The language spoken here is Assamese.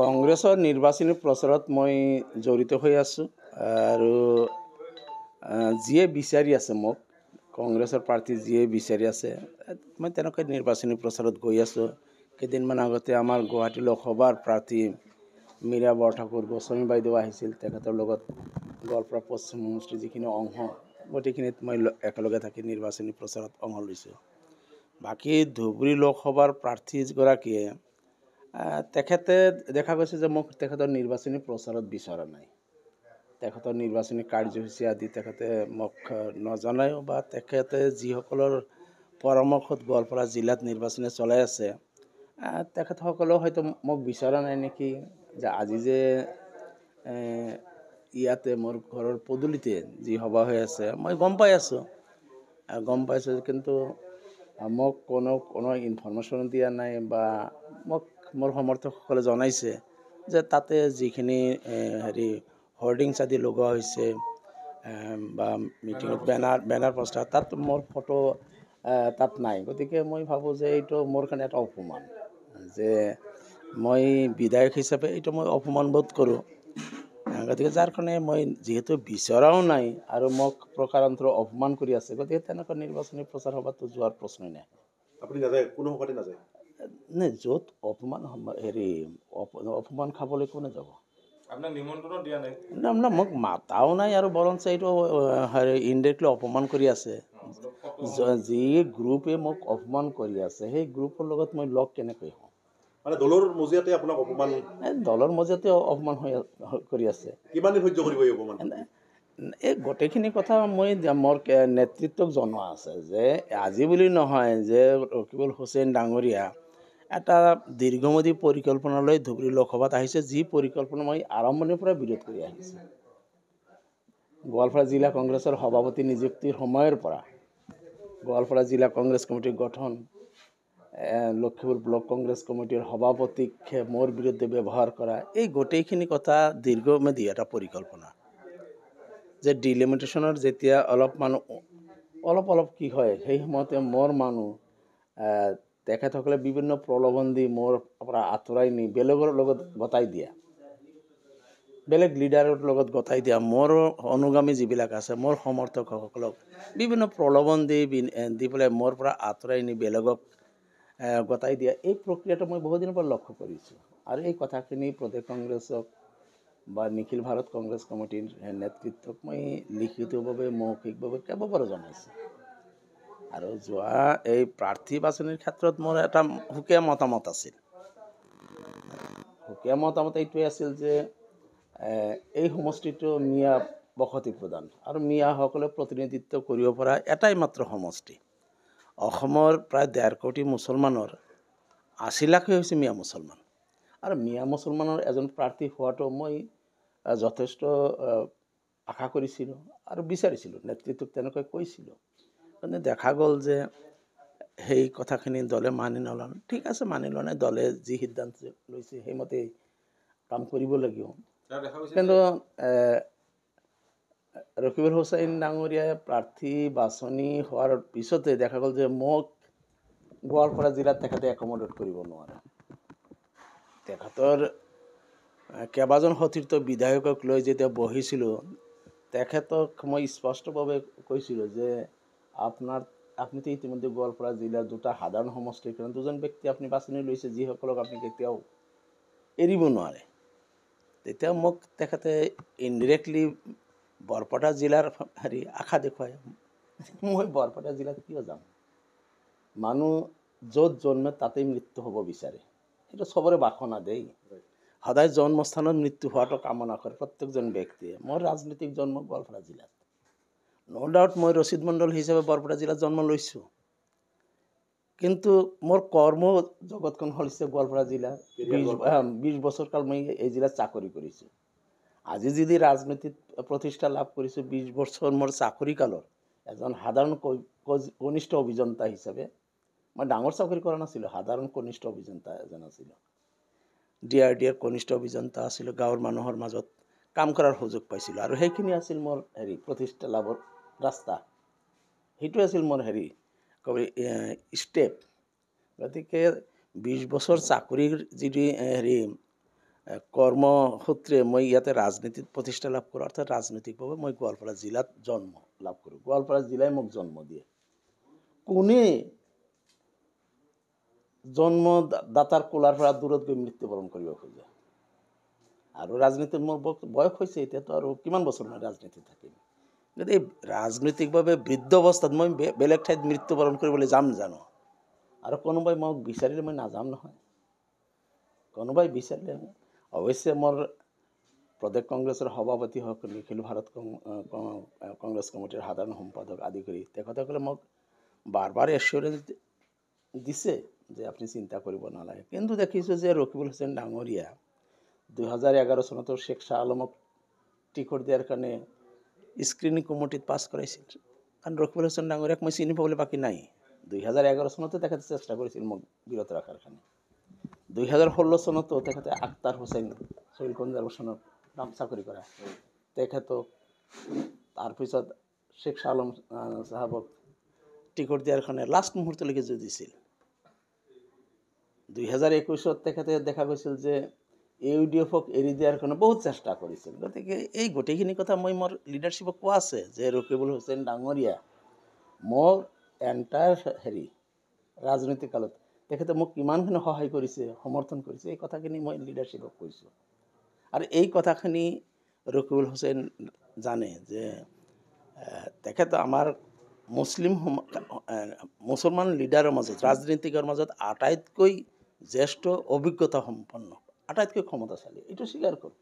কংগ্ৰেছৰ নিৰ্বাচনী প্ৰচাৰত মই জড়িত হৈ আছোঁ আৰু যিয়ে বিচাৰি আছে মোক কংগ্ৰেছৰ প্ৰাৰ্থী যিয়ে বিচাৰি আছে মই তেনেকৈ নিৰ্বাচনী প্ৰচাৰত গৈ আছোঁ কেইদিনমান আগতে আমাৰ গুৱাহাটী লোকসভাৰ প্ৰাৰ্থী মীৰা বৰঠাকুৰ গোস্বামী বাইদেউ আহিছিল তেখেতৰ লগত গোৱালপাৰা পশ্চিম সমষ্টিৰ যিখিনি অংশ গোটেইখিনিত মই একেলগে থাকি নিৰ্বাচনী প্ৰচাৰত অংশ লৈছোঁ বাকী ধুবুৰী লোকসভাৰ প্ৰাৰ্থীগৰাকীয়ে তেখেতে দেখা গৈছে যে মোক তেখেতৰ নিৰ্বাচনী প্ৰচাৰত বিচৰা নাই তেখেতৰ নিৰ্বাচনী কাৰ্যসূচী আদি তেখেতে মোক নজনায়ো বা তেখেতে যিসকলৰ পৰামৰ্শত গোৱালপাৰা জিলাত নিৰ্বাচনী চলাই আছে তেখেতসকলেও হয়তো মোক বিচৰা নাই নেকি যে আজি যে ইয়াতে মোৰ ঘৰৰ পদূলিতে যি সভা হৈ আছে মই গম পাই আছোঁ গম পাইছোঁ কিন্তু মোক কোনো কোনো ইনফৰ্মেশ্যন দিয়া নাই বা মোক মোৰ সমৰ্থকসকলে জনাইছে যে তাতে যিখিনি হেৰি হৰ্ডিংছ আদি লগোৱা হৈছে বা মিটিঙত বেনাৰ বেনাৰ প'ষ্টাৰ তাত মোৰ ফটো তাত নাই গতিকে মই ভাবোঁ যে এইটো মোৰ কাৰণে এটা অপমান যে মই বিধায়ক হিচাপে এইটো মই অপমান বোধ কৰোঁ গতিকে যাৰ কাৰণে মই যিহেতু বিচৰাও নাই আৰু মোক প্ৰকাৰান্তৰ অপমান কৰি আছে গতিকে তেনেকুৱা নিৰ্বাচনী প্ৰচাৰ সভাততো যোৱাৰ প্ৰশ্নই নাই আপুনি নাযায় কোনো সভাতে নাযায় নে য'ত অপমান হেৰি অপমান খাবলৈ কোনে যাব নাই মোক মাতাও নাই আৰু বৰঞ্চ এইটো হেৰি ইনডাইৰেক্টলি অপমান কৰি আছে যি গ্ৰুপে মোক অপমান কৰি আছে সেই গ্ৰুপৰ লগত মই লগ কেনেকৈ হওঁ দলৰ মজিয়াতে অপমান হৈ কৰি আছে সহ্য এই গোটেইখিনি কথা মই মোৰ নেতৃত্বক জনোৱা আছে যে আজি বুলি নহয় যে ৰকিবুল হুছেইন ডাঙৰীয়া এটা দীৰ্ঘম্যাদী পৰিকল্পনালৈ ধুবুৰী লোকসভাত আহিছে যি পৰিকল্পনা মই আৰম্ভণিৰ পৰা বিৰোধ কৰি আহিছোঁ গোৱালপাৰা জিলা কংগ্ৰেছৰ সভাপতি নিযুক্তিৰ সময়ৰ পৰা গোৱালপাৰা জিলা কংগ্ৰেছ কমিটি গঠন লখিমপুৰ ব্লক কংগ্ৰেছ কমিটিৰ সভাপতিকহে মোৰ বিৰুদ্ধে ব্যৱহাৰ কৰা এই গোটেইখিনি কথা দীৰ্ঘম্যাদী এটা পৰিকল্পনা যে ডিলিমিটেশ্যনৰ যেতিয়া অলপমান অলপ অলপ কি হয় সেই সময়তে মোৰ মানুহ তেখেতসকলে বিভিন্ন প্ৰলোভন দি মোৰ পৰা আঁতৰাই নি বেলেগৰ লগত গতাই দিয়া বেলেগ লিডাৰৰ লগত গতাই দিয়া মোৰ অনুগামী যিবিলাক আছে মোৰ সমৰ্থকসকলক বিভিন্ন প্ৰলোভন দি দি পেলাই মোৰ পৰা আঁতৰাই নি বেলেগক গতাই দিয়া এই প্ৰক্ৰিয়াটো মই বহুদিনৰ পৰা লক্ষ্য কৰিছোঁ আৰু এই কথাখিনি প্ৰদেশ কংগ্ৰেছক বা নিখিল ভাৰত কংগ্ৰেছ কমিটিৰ নেতৃত্বক মই লিখিতভাৱে মৌখিকভাৱে কেইবাবাৰো জনাইছোঁ আৰু যোৱা এই প্ৰাৰ্থী বাছনিৰ ক্ষেত্ৰত মোৰ এটা সুকীয়া মতামত আছিল সুকীয়া মতামত এইটোৱে আছিল যে এই সমষ্টিটো মিয়া বসতি প্ৰদান আৰু মিয়াসকলে প্ৰতিনিধিত্ব কৰিব পৰা এটাই মাত্ৰ সমষ্টি অসমৰ প্ৰায় ডেৰ কোটি মুছলমানৰ আশী লাখেই হৈছে মিয়া মুছলমান আৰু মিয়া মুছলমানৰ এজন প্ৰাৰ্থী হোৱাটো মই যথেষ্ট আশা কৰিছিলোঁ আৰু বিচাৰিছিলোঁ নেতৃত্বক তেনেকৈ কৈছিলোঁ মানে দেখা গ'ল যে সেই কথাখিনি দলে মানি নলয় ঠিক আছে মানি লোৱা নাই দলে যি সিদ্ধান্ত লৈছে সেইমতে কাম কৰিব লাগিব কিন্তু ৰকিবুল হুছাইন ডাঙৰীয়াই প্ৰাৰ্থী বাছনি হোৱাৰ পিছতে দেখা গ'ল যে মোক গোৱালপাৰা জিলাত তেখেতে একমডেট কৰিব নোৱাৰে তেখেতৰ কেইবাজন সতীৰ্থ বিধায়কক লৈ যেতিয়া বহিছিলোঁ তেখেতক মই স্পষ্টভাৱে কৈছিলোঁ যে আপোনাৰ আপুনিতো ইতিমধ্যে গোৱালপাৰা জিলাৰ দুটা সাধাৰণ সমষ্টিৰ কাৰণে দুজন ব্যক্তি আপুনি বাছনি লৈছে যিসকলক আপুনি কেতিয়াও এৰিব নোৱাৰে তেতিয়া মোক তেখেতে ইনডিৰেক্টলি বৰপেটা জিলাৰ হেৰি আশা দেখুৱায় মই বৰপেটা জিলাত কিয় যাম মানুহ য'ত জন্মে তাতে মৃত্যু হ'ব বিচাৰে সেইটো চবৰে বাসনা দেই সদায় জন্মস্থানত মৃত্যু হোৱাটো কামনা কৰে প্ৰত্যেকজন ব্যক্তিয়ে মোৰ ৰাজনৈতিক জন্ম গোৱালপাৰা জিলাত ন' ডাউট মই ৰচিদ মণ্ডল হিচাপে বৰপেটা জিলাত জন্ম লৈছোঁ কিন্তু মোৰ কৰ্ম জগতখন হৈছে গোৱালপাৰা জিলাত বিছ বছৰ কাল মই এই জিলাত চাকৰি কৰিছোঁ আজি যদি ৰাজনীতিত প্ৰতিষ্ঠা লাভ কৰিছোঁ বিছ বছৰ মোৰ চাকৰি কালৰ এজন সাধাৰণ কনিষ্ঠ অভিযন্তা হিচাপে মই ডাঙৰ চাকৰি কৰা নাছিলোঁ সাধাৰণ কনিষ্ঠ অভিযন্তা এজন আছিলোঁ ডি আৰ ডি আৰ কনিষ্ঠ অভিযন্তা আছিলোঁ গাঁৱৰ মানুহৰ মাজত কাম কৰাৰ সুযোগ পাইছিলোঁ আৰু সেইখিনি আছিল মোৰ হেৰি প্ৰতিষ্ঠা লাভৰ ৰাস্তা সেইটোৱে আছিল মোৰ হেৰি কবি ষ্টেপ গতিকে বিছ বছৰ চাকৰিৰ যিটো হেৰি কৰ্মসূত্ৰে মই ইয়াতে ৰাজনীতিত প্ৰতিষ্ঠা লাভ কৰোঁ অৰ্থাৎ ৰাজনৈতিকভাৱে মই গোৱালপাৰা জিলাত জন্ম লাভ কৰোঁ গোৱালপাৰা জিলাই মোক জন্ম দিয়ে কোনে জন্মদাতাৰ কোলাৰ পৰা দূৰত গৈ মৃত্যুবৰণ কৰিব খোজে আৰু ৰাজনীতিত মোৰ বয়স হৈছে এতিয়াতো আৰু কিমান বছৰ মই ৰাজনীতিত থাকিম এই ৰাজনৈতিকভাৱে বৃদ্ধ অৱস্থাত মই বেলেগ ঠাইত মৃত্যুবৰণ কৰিবলৈ যাম জানো আৰু কোনোবাই মোক বিচাৰিলে মই নাযাম নহয় কোনোবাই বিচাৰিলে অৱশ্যে মোৰ প্ৰদেশ কংগ্ৰেছৰ সভাপতি হওক নিখিল ভাৰত কংগ্ৰেছ কমিটিৰ সাধাৰণ সম্পাদক আদি কৰি তেখেতসকলে মোক বাৰ বাৰ এচিয়ৰেঞ্চ দিছে যে আপুনি চিন্তা কৰিব নালাগে কিন্তু দেখিছোঁ যে ৰকিবুল হুছেইন ডাঙৰীয়া দুহেজাৰ এঘাৰ চনতো শ্বেখ শ্বাহ আলমক টিকট দিয়াৰ কাৰণে স্ক্রিনিং কমিটিত পাস করাইছিল কারণ রকিবুল হোসেন এক মই চিনি পাবলৈ বাকী নাই দুই হাজার এগারো সনতে তেখেতে চেষ্টা করেছিল মোক বিরত রাখার কারণে দুই হাজার ষোলো সনতো তেখেতে আক্তার হোসেন সিভিল কনজারভেশনত নাম চাকরি কৰা তেখেতক তাৰপিছত শেখ আলম চাহাবক টিকট দিয়াৰ কাৰণে লাষ্ট মুহূৰ্তলৈকে যুঁজিছিল দুই হাজার একৈছত তেখেতে দেখা গৈছিল যে ইউ ডি এফক এৰি দিয়াৰ কাৰণে বহুত চেষ্টা কৰিছিল গতিকে এই গোটেইখিনি কথা মই মোৰ লিডাৰশ্বিপক কোৱা আছে যে ৰকিবুল হুছেইন ডাঙৰীয়া মোৰ এণ্টায়াৰ হেৰি ৰাজনৈতিক কালত তেখেতে মোক কিমানখিনি সহায় কৰিছে সমৰ্থন কৰিছে এই কথাখিনি মই লিডাৰশ্বিপক কৈছোঁ আৰু এই কথাখিনি ৰকিবুল হুছেইন জানে যে তেখেত আমাৰ মুছলিম মুছলমান লিডাৰৰ মাজত ৰাজনীতিকৰ মাজত আটাইতকৈ জ্যেষ্ঠ অভিজ্ঞতা সম্পন্ন আটাইতকৈ ক্ষমতাশালী এইটো স্বীকাৰ কৰোঁ